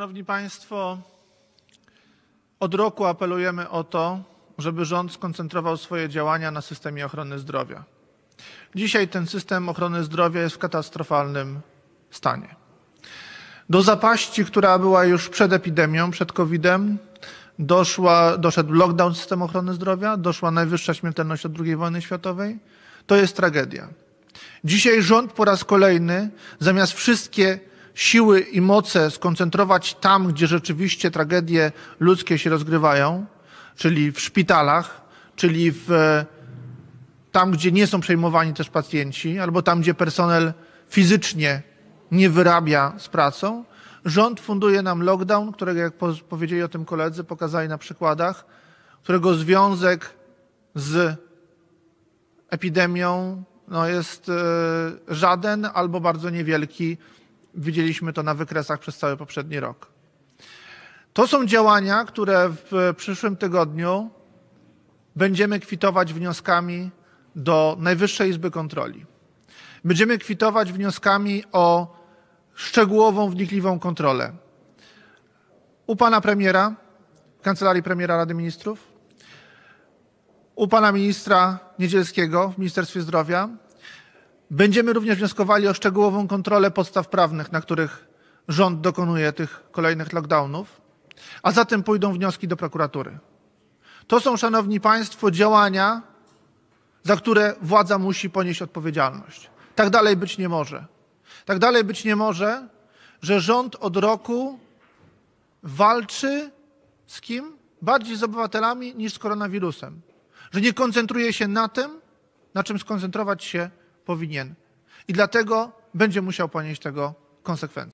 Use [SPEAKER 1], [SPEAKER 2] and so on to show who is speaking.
[SPEAKER 1] Szanowni Państwo, od roku apelujemy o to, żeby rząd skoncentrował swoje działania na systemie ochrony zdrowia. Dzisiaj ten system ochrony zdrowia jest w katastrofalnym stanie. Do zapaści, która była już przed epidemią, przed COVID-em, doszła, doszedł lockdown systemu ochrony zdrowia, doszła najwyższa śmiertelność od II wojny światowej. To jest tragedia. Dzisiaj rząd po raz kolejny, zamiast wszystkie siły i moce skoncentrować tam, gdzie rzeczywiście tragedie ludzkie się rozgrywają, czyli w szpitalach, czyli w, e, tam, gdzie nie są przejmowani też pacjenci, albo tam, gdzie personel fizycznie nie wyrabia z pracą. Rząd funduje nam lockdown, którego, jak powiedzieli o tym koledzy, pokazali na przykładach, którego związek z epidemią no, jest e, żaden albo bardzo niewielki. Widzieliśmy to na wykresach przez cały poprzedni rok. To są działania, które w przyszłym tygodniu będziemy kwitować wnioskami do Najwyższej Izby Kontroli. Będziemy kwitować wnioskami o szczegółową, wnikliwą kontrolę. U pana premiera, kancelarii premiera Rady Ministrów, u pana ministra Niedzielskiego w Ministerstwie Zdrowia, Będziemy również wnioskowali o szczegółową kontrolę podstaw prawnych, na których rząd dokonuje tych kolejnych lockdownów, a za tym pójdą wnioski do prokuratury. To są, szanowni państwo, działania, za które władza musi ponieść odpowiedzialność. Tak dalej być nie może. Tak dalej być nie może, że rząd od roku walczy z kim? Bardziej z obywatelami niż z koronawirusem. Że nie koncentruje się na tym, na czym skoncentrować się powinien. I dlatego będzie musiał ponieść tego konsekwencje.